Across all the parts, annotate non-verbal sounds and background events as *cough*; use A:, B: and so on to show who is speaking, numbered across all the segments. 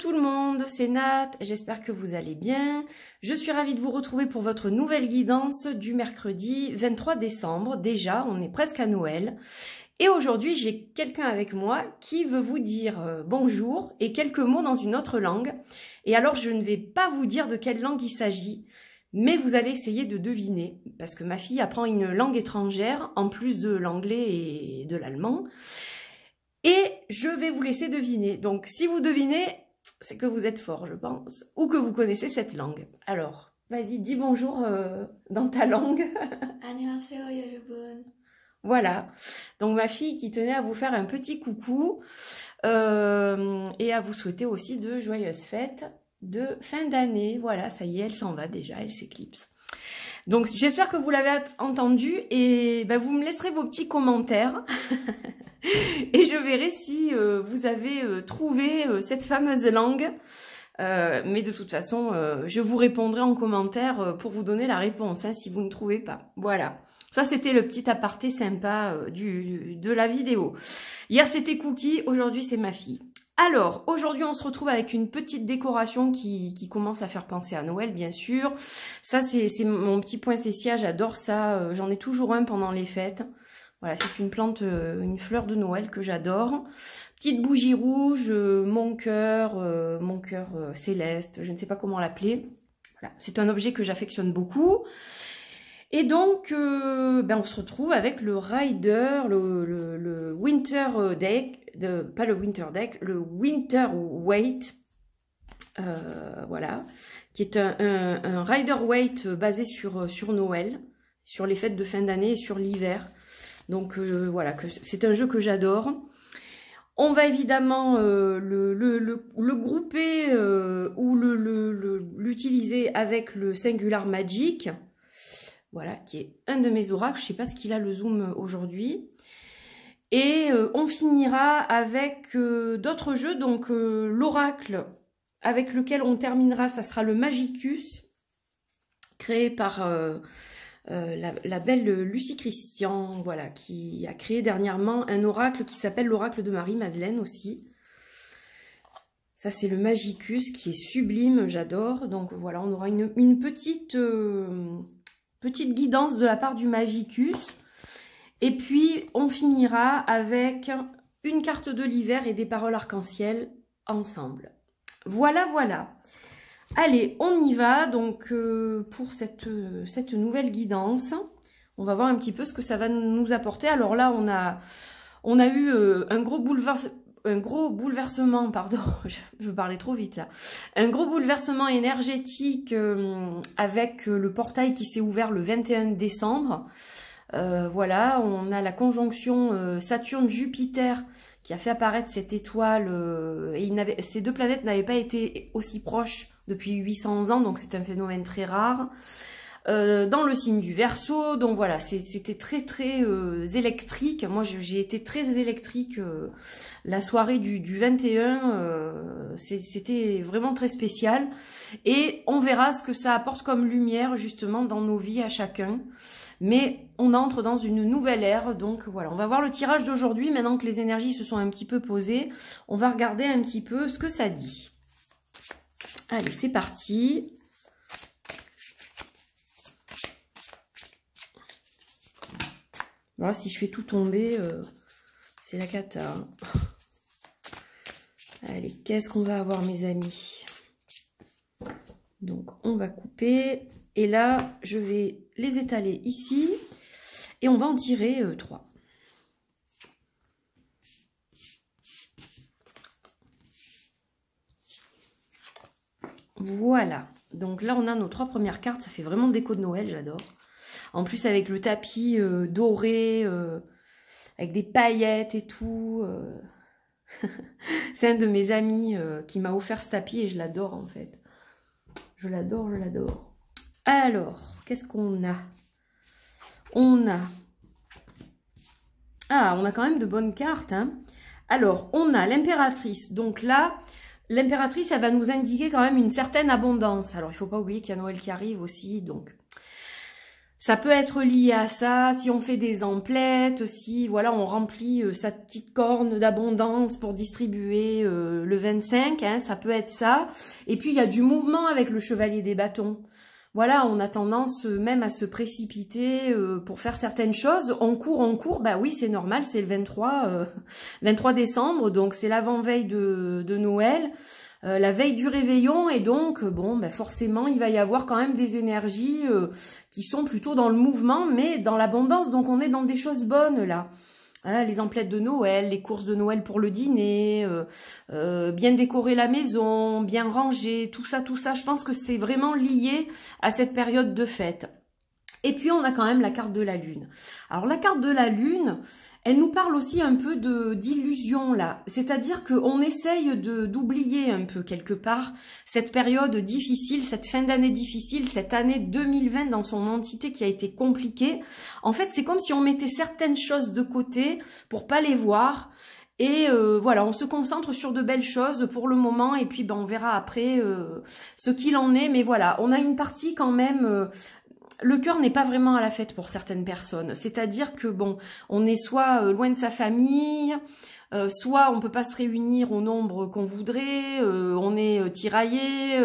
A: tout le monde, c'est Nat, j'espère que vous allez bien. Je suis ravie de vous retrouver pour votre nouvelle guidance du mercredi 23 décembre. Déjà, on est presque à Noël. Et aujourd'hui, j'ai quelqu'un avec moi qui veut vous dire euh, bonjour et quelques mots dans une autre langue. Et alors, je ne vais pas vous dire de quelle langue il s'agit, mais vous allez essayer de deviner, parce que ma fille apprend une langue étrangère, en plus de l'anglais et de l'allemand. Et je vais vous laisser deviner. Donc si vous devinez, c'est que vous êtes fort, je pense, ou que vous connaissez cette langue. Alors, vas-y, dis bonjour euh, dans ta langue. *laughs* voilà. Donc ma fille qui tenait à vous faire un petit coucou euh, et à vous souhaiter aussi de joyeuses fêtes de fin d'année. Voilà, ça y est, elle s'en va déjà, elle s'éclipse. Donc j'espère que vous l'avez entendu et bah, vous me laisserez vos petits commentaires *laughs* et je verrai si euh, vous avez euh, trouvé euh, cette fameuse langue. mais de toute façon, je vous répondrai en commentaire pour vous donner la réponse hein, si vous ne trouvez pas. Voilà. Ça, c'était le petit aparté sympa du, de la vidéo. Hier, c'était Cookie. Aujourd'hui, c'est ma fille. Alors, aujourd'hui, on se retrouve avec une petite décoration qui, commence à faire penser à Noël, bien sûr. Ça, c'est mon petit point Cécia, j'adore ça. Euh, j'en ai toujours un pendant les fêtes. Voilà, c'est une plante, euh, une fleur de Noël que j'adore. Petite bougie rouge, euh, mon cœur, mon cœur céleste, je ne sais pas comment l'appeler. Voilà, c'est un objet que j'affectionne beaucoup. Et donc, euh, ben on se retrouve avec le rider, le, winter deck, pas le winter deck, le winter weight, euh, voilà, qui est un, un, rider weight basé sur, sur Noël, sur les fêtes de fin d'année et sur l'hiver. Donc euh, voilà, c'est un jeu que j'adore. On va évidemment le, le, grouper ou l'utiliser avec le Singular Magic. Voilà, qui est un de mes oracles. Je ne sais pas ce qu'il a le zoom euh, aujourd'hui. Et euh, on finira avec euh, d'autres jeux. Donc l'oracle avec lequel on terminera, ça sera le Magicus, créé par la, belle Lucie Christian, voilà, qui a créé dernièrement un oracle qui s'appelle l'oracle de Marie-Madeleine aussi. Ça, c'est le Magicus qui est sublime, j'adore. Donc voilà, on aura une petite Petite guidance de la part du Magicus. Et puis, on finira avec une carte de l'hiver et des paroles arc-en-ciel ensemble. Voilà, voilà. Allez, on y va donc euh, pour cette, cette, nouvelle guidance. On va voir un petit peu ce que ça va nous apporter. Alors là, on a, on a eu euh, un gros boulevard un gros bouleversement, pardon, *laughs* je, parlais trop vite là, un gros bouleversement énergétique euh, avec euh, le portail qui s'est ouvert le 21 décembre. Euh, voilà, on a la conjonction Saturne-Jupiter qui a fait apparaître cette étoile. et il ces deux planètes n'avaient pas été aussi proches depuis 800 ans, donc c'est un phénomène très rare. Euh, dans le signe du Verseau, Donc voilà, c'était très très euh, électrique. Moi, j'ai été très électrique. Euh, la soirée du, du 21, c'était vraiment très spécial. Et on verra ce que ça apporte comme lumière justement dans nos vies à chacun. Mais on entre dans une nouvelle ère. Donc voilà, on va voir le tirage d'aujourd'hui. Maintenant que les énergies se sont un petit peu posées, on va regarder un petit peu ce que ça dit. Allez, c'est parti. Voilà, bah, si je fais tout tomber, euh, c'est la cata. Hein. Allez, qu'est-ce qu'on va avoir, mes amis Donc, on va couper. Et là, je vais les étaler ici. Et on va en tirer euh, trois. 3. Voilà. Donc là, on a nos trois premières cartes. Ça fait vraiment déco de Noël, j'adore. En plus avec le tapis euh, doré, euh, avec des paillettes et tout. Euh. *laughs* c'est un de mes amis qui m'a offert ce tapis et je l'adore en fait. Je l'adore, je l'adore. Alors, qu'est-ce qu'on a On a... Ah, on a quand même de bonnes cartes. Hein Alors, on a l'impératrice. Donc là, l'impératrice, elle va nous indiquer quand même une certaine abondance. Alors, il ne faut pas oublier qu'il y a Noël qui arrive aussi, donc ça peut être lié à ça, si on fait des emplettes, si voilà, on remplit euh, sa petite corne d'abondance pour distribuer euh, le 25, hein, ça peut être ça. Et puis il y a du mouvement avec le chevalier des bâtons. Voilà, on a tendance euh, même à se précipiter pour faire certaines choses. On court, on court, bah oui, c'est normal, c'est le 23, 23 *laughs* décembre, donc c'est l'avant-veille de Noël. Euh, la veille du réveillon et donc euh, bon ben forcément il va y avoir quand même des énergies euh, qui sont plutôt dans le mouvement mais dans l'abondance donc on est dans des choses bonnes là hein, les emplettes de Noël, les courses de Noël pour le dîner, bien décorer la maison, bien ranger, tout ça, tout ça, je pense que c'est vraiment lié à cette période de fête. Et puis on a quand même la carte de la lune. Alors la carte de la lune, elle nous parle aussi un peu de d'illusion là, c'est-à-dire qu'on essaye de d'oublier un peu quelque part cette période difficile, cette fin d'année difficile, cette année 2020 dans son entité qui a été compliquée. En fait, c'est comme si on mettait certaines choses de côté pour pas les voir. Et euh, voilà, on se concentre sur de belles choses pour le moment et puis ben, on verra après euh, ce qu'il en est. Mais voilà, on a une partie quand même euh, le cœur n'est pas vraiment à la fête pour certaines personnes. C'est-à-dire que bon, on est soit euh, loin de sa famille, euh, soit on peut pas se réunir au nombre qu'on voudrait, euh, on est tiraillé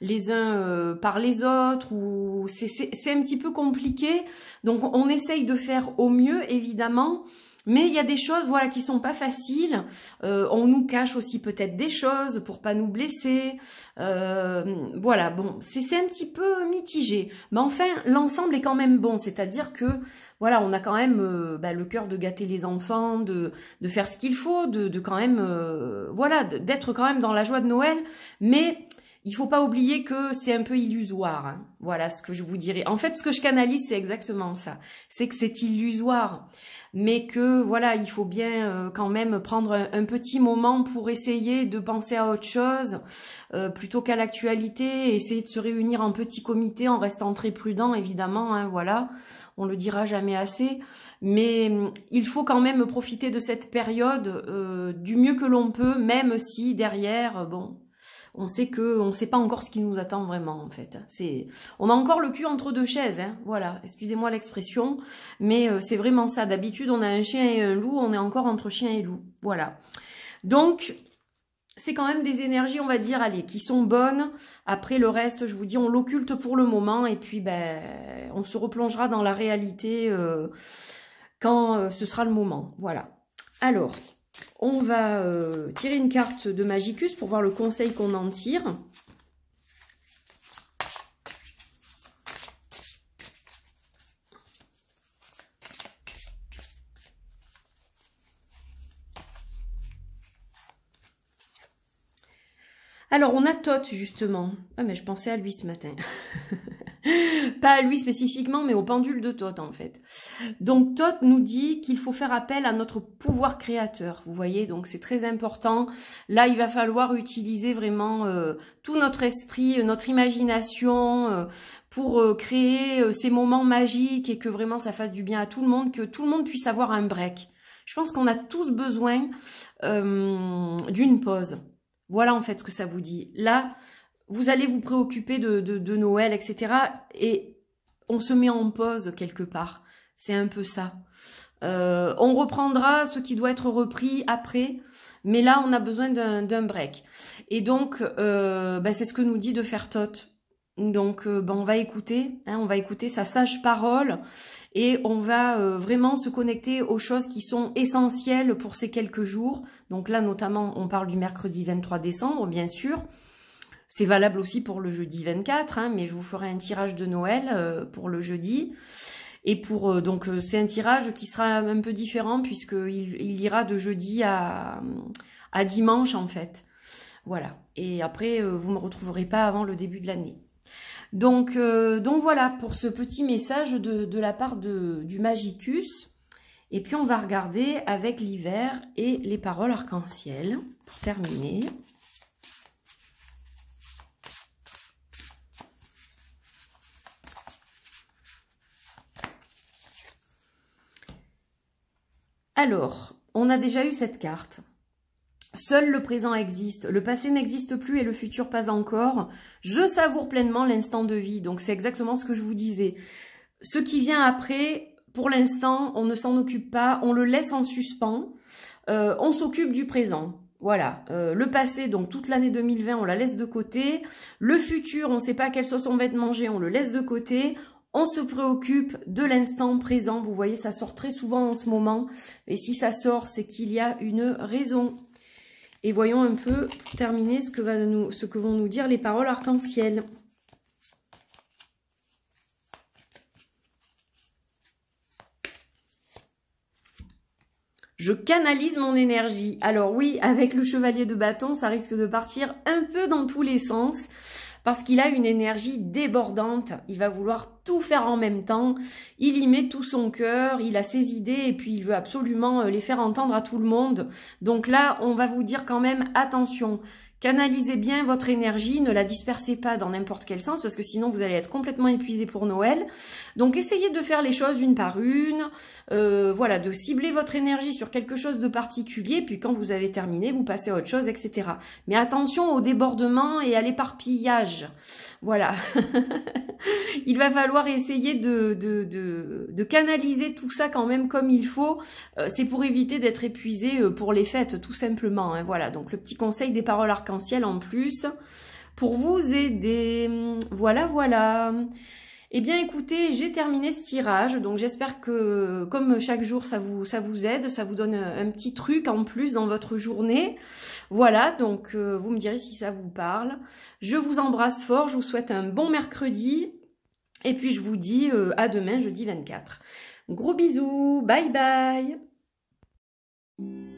A: les uns par les autres, ou c'est un petit peu compliqué. Donc on essaye de faire au mieux, évidemment, mais il y a des choses, voilà, qui sont pas faciles. Euh, on nous cache aussi peut-être des choses pour pas nous blesser. Euh, voilà, bon, c'est un petit peu mitigé. Mais enfin, l'ensemble est quand même bon. C'est-à-dire que, voilà, on a quand même euh, bah, le cœur de gâter les enfants, de, de faire ce qu'il faut, de, de, quand même, voilà, d'être quand même dans la joie de Noël. Mais il faut pas oublier que c'est un peu illusoire. Hein. Voilà ce que je vous dirais. En fait, ce que je canalise, c'est exactement ça. C'est que c'est illusoire, mais que voilà, il faut bien euh, quand même prendre un, petit moment pour essayer de penser à autre chose euh, plutôt qu'à l'actualité. Essayer de se réunir en petit comité en restant très prudent, évidemment. Hein, voilà, on le dira jamais assez. Mais mm, il faut quand même profiter de cette période euh, du mieux que l'on peut, même si derrière, bon on sait que on sait pas encore ce qui nous attend vraiment en fait. C'est on a encore le cul entre deux chaises hein. Voilà, excusez-moi l'expression, mais euh, c'est vraiment ça. D'habitude, on a un chien et un loup, on est encore entre chien et loup. Voilà. Donc c'est quand même des énergies, on va dire, allez, qui sont bonnes. Après le reste, je vous dis, on l'occulte pour le moment et puis ben on se replongera dans la réalité euh, quand euh, ce sera le moment. Voilà. Alors, on va euh, tirer une carte de Magicus pour voir le conseil qu'on en tire. Alors, on a Tot, justement. Ah, mais je pensais à lui ce matin. *laughs* pas à lui spécifiquement, mais au pendule de Thoth en fait. Donc Thoth nous dit qu'il faut faire appel à notre pouvoir créateur, vous voyez, donc c'est très important. Là, il va falloir utiliser vraiment euh, tout notre esprit, euh, notre imagination euh, pour créer ces moments magiques et que vraiment ça fasse du bien à tout le monde, que tout le monde puisse avoir un break. Je pense qu'on a tous besoin d'une pause. Voilà en fait ce que ça vous dit. Là, vous allez vous préoccuper de, Noël, etc. Et on se met en pause quelque part. C'est un peu ça. Euh, on reprendra ce qui doit être repris après, mais là on a besoin d'un break. Et donc, euh, bah, c'est ce que nous dit de faire tot. Donc, euh, bah, on va écouter, hein, on va écouter sa sage parole et on va euh, vraiment se connecter aux choses qui sont essentielles pour ces quelques jours. Donc là, notamment, on parle du mercredi 23 décembre, bien sûr. C'est valable aussi pour le jeudi 24, hein, mais je vous ferai un tirage de Noël euh, pour le jeudi. Et pour euh, donc euh, c'est un tirage qui sera un peu différent puisqu'il il ira de jeudi à, dimanche en fait. Voilà. Et après, vous ne me retrouverez pas avant le début de l'année. Donc, donc voilà pour ce petit message de, la part du Magicus. Et puis on va regarder avec l'hiver et les paroles arc-en-ciel pour terminer. Alors, on a déjà eu cette carte. Seul le présent existe, le passé n'existe plus et le futur pas encore. Je savoure pleinement l'instant de vie, donc c'est exactement ce que je vous disais. Ce qui vient après, pour l'instant, on ne s'en occupe pas, on le laisse en suspens, euh, on s'occupe du présent. Voilà, euh, le passé, donc toute l'année 2020, on la laisse de côté. Le futur, on ne sait pas quelle sauce son va être on le laisse de côté on se préoccupe de l'instant présent. Vous voyez, ça sort très souvent en ce moment. Et si ça sort, c'est qu'il y a une raison. Et voyons un peu, pour terminer, ce que, vont nous dire les paroles arc-en-ciel. je canalise mon énergie. Alors oui, avec le chevalier de bâton, ça risque de partir un peu dans tous les sens parce qu'il a une énergie débordante. Il va vouloir tout faire en même temps. Il y met tout son cœur, il a ses idées et puis il veut absolument euh, les faire entendre à tout le monde. Donc là, on va vous dire quand même attention. Canalisez bien votre énergie, ne la dispersez pas dans n'importe quel sens parce que sinon vous allez être complètement épuisé pour Noël. Donc essayez de faire les choses une par une, euh, voilà, de cibler votre énergie sur quelque chose de particulier, puis quand vous avez terminé, vous passez à autre chose, etc. Mais attention au débordement et à l'éparpillage. Voilà. *laughs* Il va falloir essayer de, canaliser tout ça quand même comme il faut. Euh, c'est pour éviter d'être épuisé euh, pour les fêtes, tout simplement. Hein, voilà, donc le petit conseil des paroles arc-en-ciel en plus pour vous aider. Voilà, voilà. et eh bien écoutez, j'ai terminé ce tirage, donc j'espère que comme chaque jour ça vous ça vous aide, ça vous donne un petit truc en plus dans votre journée. Voilà, donc euh, vous me direz si ça vous parle. Je vous embrasse fort, je vous souhaite un bon mercredi et puis je vous dis euh, à demain, jeudi 24. Gros bisous, bye bye